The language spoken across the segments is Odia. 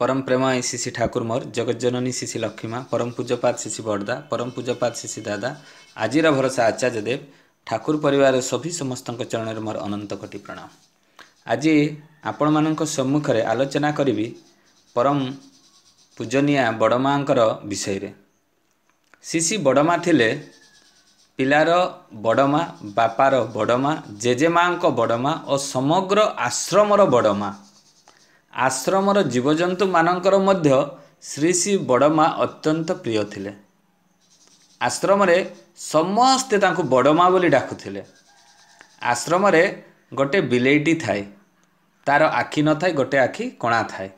ପରମ ପ୍ରେମ ଆଇ ଶିଶି ଠାକୁର ମୋର ଜଗଜ୍ଜନନୀ ଶିଶି ଲକ୍ଷ୍ମୀମା ପରମ ପୂଜପାତ ଶିଶି ବଡ଼ଦା ପରମ ପୂଜପାତ ଶିଶି ଦାଦା ଆଜିର ଭରସା ଆଚାର୍ଯ୍ୟ ଦେବ ଠାକୁର ପରିବାର ସଭି ସମସ୍ତଙ୍କ ଚରଣରେ ମୋର ଅନନ୍ତ କୋଟି ପ୍ରଣାମ ଆଜି ଆପଣମାନଙ୍କ ସମ୍ମୁଖରେ ଆଲୋଚନା କରିବି ପରମ ପୂଜନୀୟା ବଡ଼ମାଙ୍କର ବିଷୟରେ ଶିଶି ବଡ଼ମା ଥିଲେ ପିଲାର ବଡ଼ମା ବାପାର ବଡ଼ମା ଜେଜେମାଆଙ୍କ ବଡ଼ମା ଓ ସମଗ୍ର ଆଶ୍ରମର ବଡ଼ମା ଆଶ୍ରମର ଜୀବଜନ୍ତୁମାନଙ୍କର ମଧ୍ୟ ଶ୍ରୀ ଶ୍ରୀ ବଡ଼ମା ଅତ୍ୟନ୍ତ ପ୍ରିୟ ଥିଲେ ଆଶ୍ରମରେ ସମସ୍ତେ ତାଙ୍କୁ ବଡ଼ମା ବୋଲି ଡାକୁଥିଲେ ଆଶ୍ରମରେ ଗୋଟେ ବିଲେଇଟି ଥାଏ ତା'ର ଆଖି ନଥାଏ ଗୋଟେ ଆଖି କଣା ଥାଏ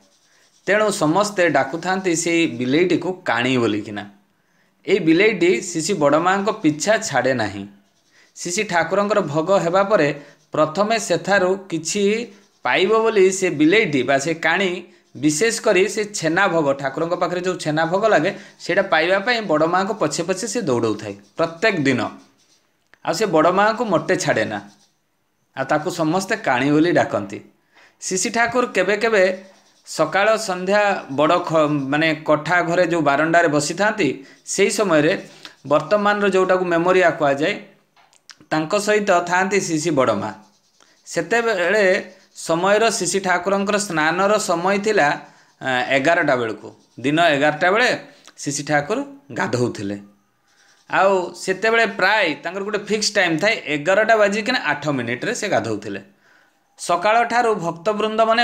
ତେଣୁ ସମସ୍ତେ ଡାକୁଥାନ୍ତି ସେଇ ବିଲେଇଟିକୁ କାଣି ବୋଲିକିନା ଏଇ ବିଲେଇଟି ଶିଶି ବଡ଼ମାଙ୍କ ପିଛା ଛାଡ଼େ ନାହିଁ ଶିଶି ଠାକୁରଙ୍କର ଭୋଗ ହେବା ପରେ ପ୍ରଥମେ ସେଠାରୁ କିଛି ପାଇବ ବୋଲି ସେ ବିଲେଇଟି ବା ସେ କାଣି ବିଶେଷ କରି ସେ ଛେନା ଭୋଗ ଠାକୁରଙ୍କ ପାଖରେ ଯେଉଁ ଛେନା ଭୋଗ ଲାଗେ ସେଇଟା ପାଇବା ପାଇଁ ବଡ଼ ମାଆଙ୍କୁ ପଛେ ପଛେ ସେ ଦୌଡ଼ଉଥାଏ ପ୍ରତ୍ୟେକ ଦିନ ଆଉ ସେ ବଡ଼ ମାଆଙ୍କୁ ମୋଟେ ଛାଡ଼େ ନା ଆଉ ତାକୁ ସମସ୍ତେ କାଣି ବୋଲି ଡାକନ୍ତି ଶିଶି ଠାକୁର କେବେ କେବେ ସକାଳ ସନ୍ଧ୍ୟା ବଡ଼ ଖ ମାନେ କଠା ଘରେ ଯେଉଁ ବାରଣ୍ଡାରେ ବସିଥାନ୍ତି ସେହି ସମୟରେ ବର୍ତ୍ତମାନର ଯେଉଁଟାକୁ ମେମୋରିଆ କୁହାଯାଏ ତାଙ୍କ ସହିତ ଥାଆନ୍ତି ଶିଶି ବଡ଼ ମାଆ ସେତେବେଳେ ସମୟର ଶିଶି ଠାକୁରଙ୍କର ସ୍ନାନର ସମୟ ଥିଲା ଏଗାରଟା ବେଳକୁ ଦିନ ଏଗାରଟା ବେଳେ ଶିଶି ଠାକୁର ଗାଧୋଉଥିଲେ ଆଉ ସେତେବେଳେ ପ୍ରାୟ ତାଙ୍କର ଗୋଟେ ଫିକ୍ସ ଟାଇମ୍ ଥାଏ ଏଗାରଟା ବାଜିକିନା ଆଠ ମିନିଟ୍ରେ ସେ ଗାଧୋଉଥିଲେ ସକାଳଠାରୁ ଭକ୍ତବୃନ୍ଦମାନେ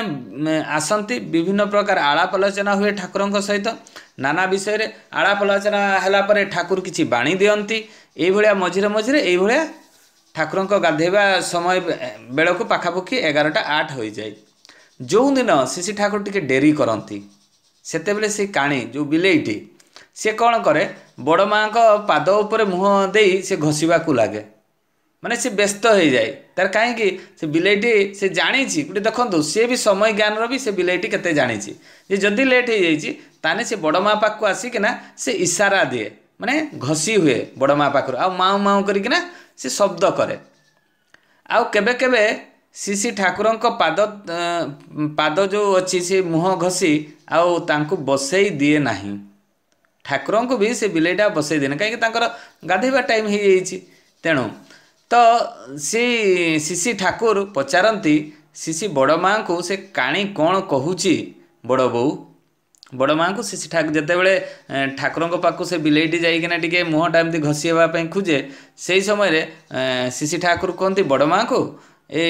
ଆସନ୍ତି ବିଭିନ୍ନ ପ୍ରକାର ଆଳାପ ଆଲୋଚନା ହୁଏ ଠାକୁରଙ୍କ ସହିତ ନାନା ବିଷୟରେ ଆଳାପ ଆଲୋଚନା ହେଲା ପରେ ଠାକୁର କିଛି ବାଣୀ ଦିଅନ୍ତି ଏଇଭଳିଆ ମଝିରେ ମଝିରେ ଏଇଭଳିଆ ଠାକୁରଙ୍କ ଗାଧୋଇବା ସମୟ ବେଳକୁ ପାଖାପାଖି ଏଗାରଟା ଆଠ ହୋଇଯାଏ ଯେଉଁଦିନ ଶିଶି ଠାକୁର ଟିକେ ଡେରି କରନ୍ତି ସେତେବେଳେ ସେ କାଣି ଯେଉଁ ବିଲେଇଟି ସେ କ'ଣ କରେ ବଡ଼ ମାଆଙ୍କ ପାଦ ଉପରେ ମୁହଁ ଦେଇ ସେ ଘଷିବାକୁ ଲାଗେ ମାନେ ସେ ବ୍ୟସ୍ତ ହେଇଯାଏ ତାର କାହିଁକି ସେ ବିଲେଇଟି ସେ ଜାଣିଛି ଗୋଟେ ଦେଖନ୍ତୁ ସିଏ ବି ସମୟ ଜ୍ଞାନର ବି ସେ ବିଲେଇଟି କେତେ ଜାଣିଛି ଯେ ଯଦି ଲେଟ୍ ହେଇଯାଇଛି ତାହେଲେ ସେ ବଡ଼ ମା ପାଖକୁ ଆସିକିନା ସେ ଇଶାରା ଦିଏ ମାନେ ଘଷି ହୁଏ ବଡ଼ ମା ପାଖରୁ ଆଉ ମାଉ ମାଉ କରିକିନା ସେ ଶବ୍ଦ କରେ ଆଉ କେବେ କେବେ ଶ୍ରୀ ଶ୍ରୀ ଠାକୁରଙ୍କ ପାଦ ପାଦ ଯେଉଁ ଅଛି ସେ ମୁହଁ ଘଷି ଆଉ ତାଙ୍କୁ ବସେଇ ଦିଏ ନାହିଁ ଠାକୁରଙ୍କୁ ବି ସେ ବିଲେଇଟା ବସେଇ ଦିଏ କାହିଁକି ତାଙ୍କର ଗାଧୋଇବା ଟାଇମ୍ ହେଇଯାଇଛି ତେଣୁ ତ ସେ ଶିଶି ଠାକୁର ପଚାରନ୍ତି ଶିଶି ବଡ଼ ମାଆଙ୍କୁ ସେ କାଣି କ'ଣ କହୁଛି ବଡ଼ ବୋଉ ବଡ଼ ମାଆଙ୍କୁ ସେ ଠାକୁ ଯେତେବେଳେ ଠାକୁରଙ୍କ ପାଖକୁ ସେ ବିଲେଇଟି ଯାଇକିନା ଟିକେ ମୁହଁଟା ଏମିତି ଘଷି ହେବା ପାଇଁ ଖୋଜେ ସେହି ସମୟରେ ଶିଶି ଠାକୁର କୁହନ୍ତି ବଡ଼ ମାଆଙ୍କୁ ଏ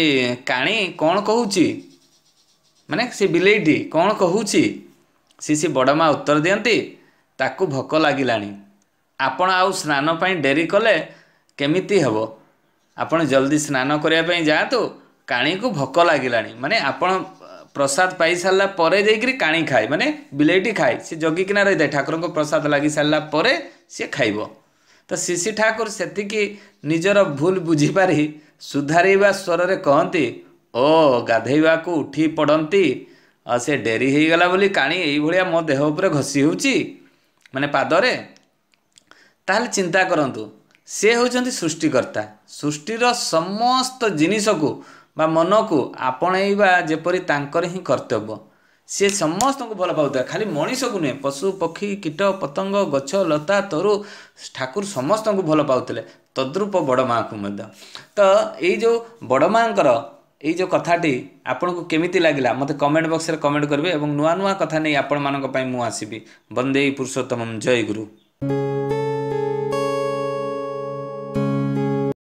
କାଣି କ'ଣ କହୁଛି ମାନେ ସେ ବିଲେଇଟି କ'ଣ କହୁଛି ଶିଶି ବଡ଼ ମାଆ ଉତ୍ତର ଦିଅନ୍ତି ତାକୁ ଭୋକ ଲାଗିଲାଣି ଆପଣ ଆଉ ସ୍ନାନ ପାଇଁ ଡେରି କଲେ କେମିତି ହେବ ଆପଣ ଜଲ୍ଦି ସ୍ନାନ କରିବା ପାଇଁ ଯାଆନ୍ତୁ କାଣିକୁ ଭୋକ ଲାଗିଲାଣି ମାନେ ଆପଣ ପ୍ରସାଦ ପାଇସାରିଲା ପରେ ଯାଇକିରି କାଣି ଖାଏ ମାନେ ବିଲେଇଟି ଖାଏ ସେ ଜଗିକିନା ରହିଥାଏ ଠାକୁରଙ୍କ ପ୍ରସାଦ ଲାଗିସାରିଲା ପରେ ସିଏ ଖାଇବ ତ ଶିଶି ଠାକୁର ସେତିକି ନିଜର ଭୁଲ ବୁଝିପାରି ସୁଧାରିବା ସ୍ୱରରେ କହନ୍ତି ଓ ଗାଧେଇବାକୁ ଉଠି ପଡ଼ନ୍ତି ଆଉ ସେ ଡେରି ହେଇଗଲା ବୋଲି କାଣି ଏଇଭଳିଆ ମୋ ଦେହ ଉପରେ ଘସି ହେଉଛି ମାନେ ପାଦରେ ତାହେଲେ ଚିନ୍ତା କରନ୍ତୁ ସେ ହେଉଛନ୍ତି ସୃଷ୍ଟିକର୍ତ୍ତା ସୃଷ୍ଟିର ସମସ୍ତ ଜିନିଷକୁ ବା ମନକୁ ଆପଣେଇବା ଯେପରି ତାଙ୍କର ହିଁ କର୍ତ୍ତବ୍ୟ ସିଏ ସମସ୍ତଙ୍କୁ ଭଲ ପାଉଥିଲା ଖାଲି ମଣିଷକୁ ନୁହେଁ ପଶୁ ପକ୍ଷୀ କୀଟ ପତଙ୍ଗ ଗଛ ଲତା ତରୁ ଠାକୁର ସମସ୍ତଙ୍କୁ ଭଲ ପାଉଥିଲେ ତଦ୍ରୁପ ବଡ଼ ମାଆଙ୍କୁ ମଧ୍ୟ ତ ଏଇ ଯେଉଁ ବଡ଼ ମାଆଙ୍କର ଏଇ ଯେଉଁ କଥାଟି ଆପଣଙ୍କୁ କେମିତି ଲାଗିଲା ମୋତେ କମେଣ୍ଟ ବକ୍ସରେ କମେଣ୍ଟ କରିବେ ଏବଂ ନୂଆ ନୂଆ କଥା ନେଇ ଆପଣମାନଙ୍କ ପାଇଁ ମୁଁ ଆସିବି ବନ୍ଦେଇ ପୁରୁଷୋତ୍ତମ ଜୟ ଗୁରୁ